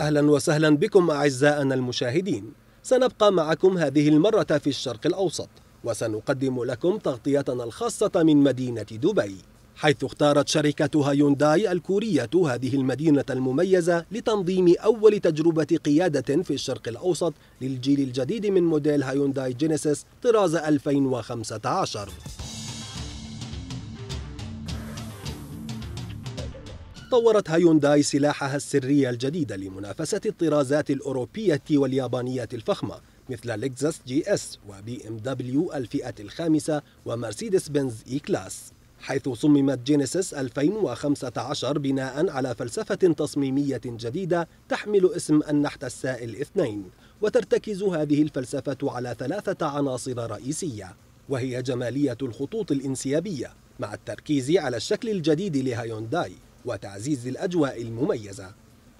أهلا وسهلا بكم أعزائنا المشاهدين سنبقى معكم هذه المرة في الشرق الأوسط وسنقدم لكم تغطيتنا الخاصة من مدينة دبي حيث اختارت شركة هيونداي الكورية هذه المدينة المميزة لتنظيم أول تجربة قيادة في الشرق الأوسط للجيل الجديد من موديل هيونداي جينيسيس طراز 2015 طورت هيونداي سلاحها السري الجديد لمنافسة الطرازات الأوروبية واليابانية الفخمة مثل لكزس جي اس وبي ام دبليو الفئة الخامسة ومرسيدس بنز اي كلاس حيث صممت جينيسيس 2015 بناء على فلسفة تصميمية جديدة تحمل اسم النحت السائل اثنين وترتكز هذه الفلسفة على ثلاثة عناصر رئيسية وهي جمالية الخطوط الانسيابية مع التركيز على الشكل الجديد لهيونداي وتعزيز الأجواء المميزة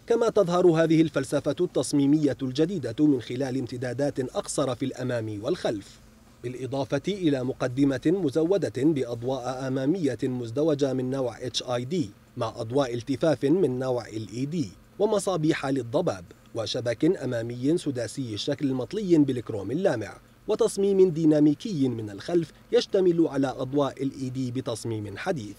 كما تظهر هذه الفلسفة التصميمية الجديدة من خلال امتدادات أقصر في الأمام والخلف بالإضافة إلى مقدمة مزودة بأضواء أمامية مزدوجة من نوع HID مع أضواء التفاف من نوع LED ومصابيح للضباب وشبك أمامي سداسي الشكل مطلي بالكروم اللامع وتصميم ديناميكي من الخلف يشتمل على أضواء LED بتصميم حديث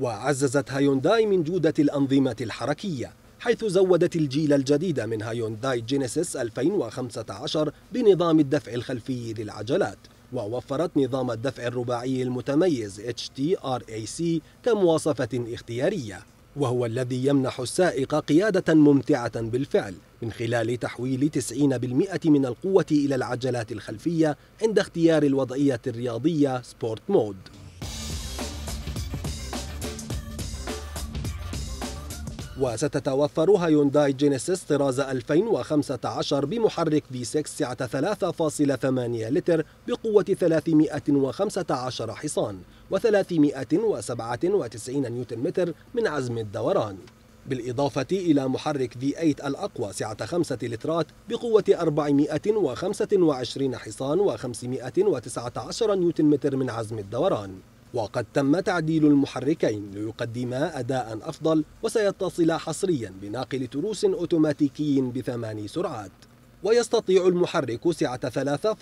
وعززت هايونداي من جودة الأنظمة الحركية حيث زودت الجيل الجديد من هايونداي جينيسيس 2015 بنظام الدفع الخلفي للعجلات ووفرت نظام الدفع الرباعي المتميز HTRAC كمواصفة اختيارية وهو الذي يمنح السائق قيادة ممتعة بالفعل من خلال تحويل 90% من القوة إلى العجلات الخلفية عند اختيار الوضعية الرياضية سبورت مود وستتوفر هيونداي جينيسيس طراز 2015 بمحرك V6 سعة 3.8 لتر بقوة 315 حصان و397 نيوتن متر من عزم الدوران بالإضافة إلى محرك V8 الأقوى سعة 5 لترات بقوة 425 حصان و519 نيوتن متر من عزم الدوران وقد تم تعديل المحركين ليقدما أداء أفضل وسيتصلا حصريا بناقل تروس أوتوماتيكي بثماني سرعات ويستطيع المحرك سعة 3.8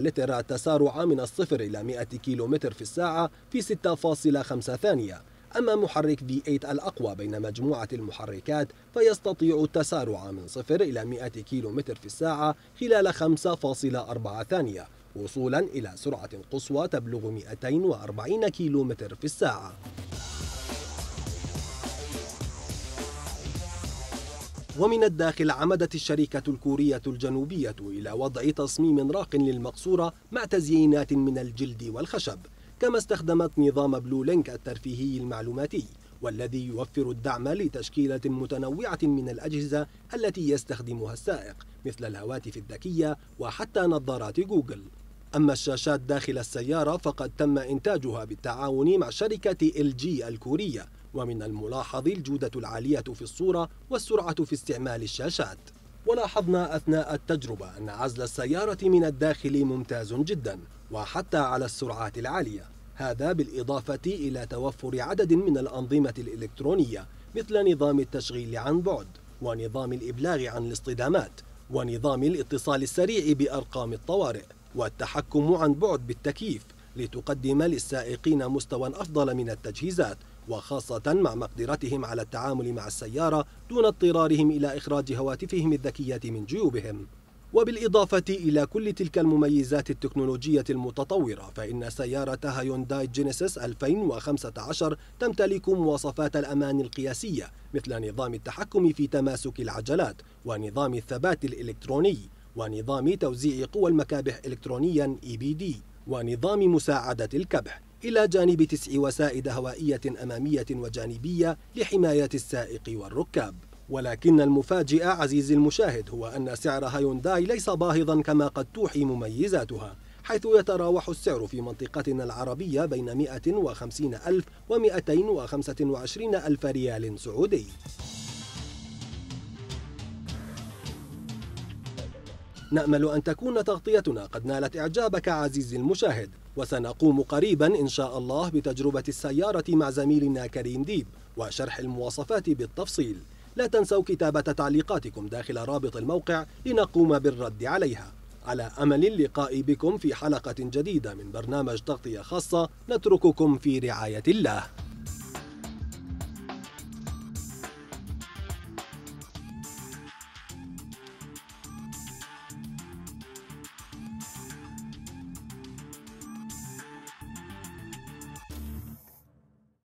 لتر التسارع من الصفر إلى 100 كيلومتر في الساعة في 6.5 ثانية أما محرك V8 الأقوى بين مجموعة المحركات فيستطيع التسارع من صفر إلى 100 كيلومتر في الساعة خلال 5.4 ثانية وصولا إلى سرعة قصوى تبلغ 240 كيلومتر في الساعة ومن الداخل عمدت الشركة الكورية الجنوبية إلى وضع تصميم راق للمقصورة مع تزيينات من الجلد والخشب كما استخدمت نظام بلو لينك الترفيهي المعلوماتي والذي يوفر الدعم لتشكيلة متنوعة من الأجهزة التي يستخدمها السائق مثل الهواتف الذكية وحتى نظارات جوجل أما الشاشات داخل السيارة فقد تم إنتاجها بالتعاون مع شركة ال جي الكورية ومن الملاحظ الجودة العالية في الصورة والسرعة في استعمال الشاشات ولاحظنا أثناء التجربة أن عزل السيارة من الداخل ممتاز جدا وحتى على السرعات العالية هذا بالإضافة إلى توفر عدد من الأنظمة الإلكترونية مثل نظام التشغيل عن بعد ونظام الإبلاغ عن الاصطدامات ونظام الاتصال السريع بأرقام الطوارئ والتحكم عن بعد بالتكييف لتقدم للسائقين مستوى أفضل من التجهيزات وخاصة مع مقدرتهم على التعامل مع السيارة دون اضطرارهم إلى إخراج هواتفهم الذكية من جيوبهم وبالإضافة إلى كل تلك المميزات التكنولوجية المتطورة فإن سيارة هيونداي جينيسيس 2015 تمتلك مواصفات الأمان القياسية مثل نظام التحكم في تماسك العجلات ونظام الثبات الإلكتروني ونظام توزيع قوى المكابح إلكترونيا EBD ونظام مساعدة الكبح إلى جانب تسع وسائد هوائية أمامية وجانبية لحماية السائق والركاب ولكن المفاجئ عزيزي المشاهد هو أن سعر هايونداي ليس باهظا كما قد توحي مميزاتها حيث يتراوح السعر في منطقتنا العربية بين 150 ألف و 225 ألف ريال سعودي نأمل أن تكون تغطيتنا قد نالت إعجابك عزيزي المشاهد وسنقوم قريبا إن شاء الله بتجربة السيارة مع زميلنا كريم ديب وشرح المواصفات بالتفصيل لا تنسوا كتابة تعليقاتكم داخل رابط الموقع لنقوم بالرد عليها على أمل اللقاء بكم في حلقة جديدة من برنامج تغطية خاصة نترككم في رعاية الله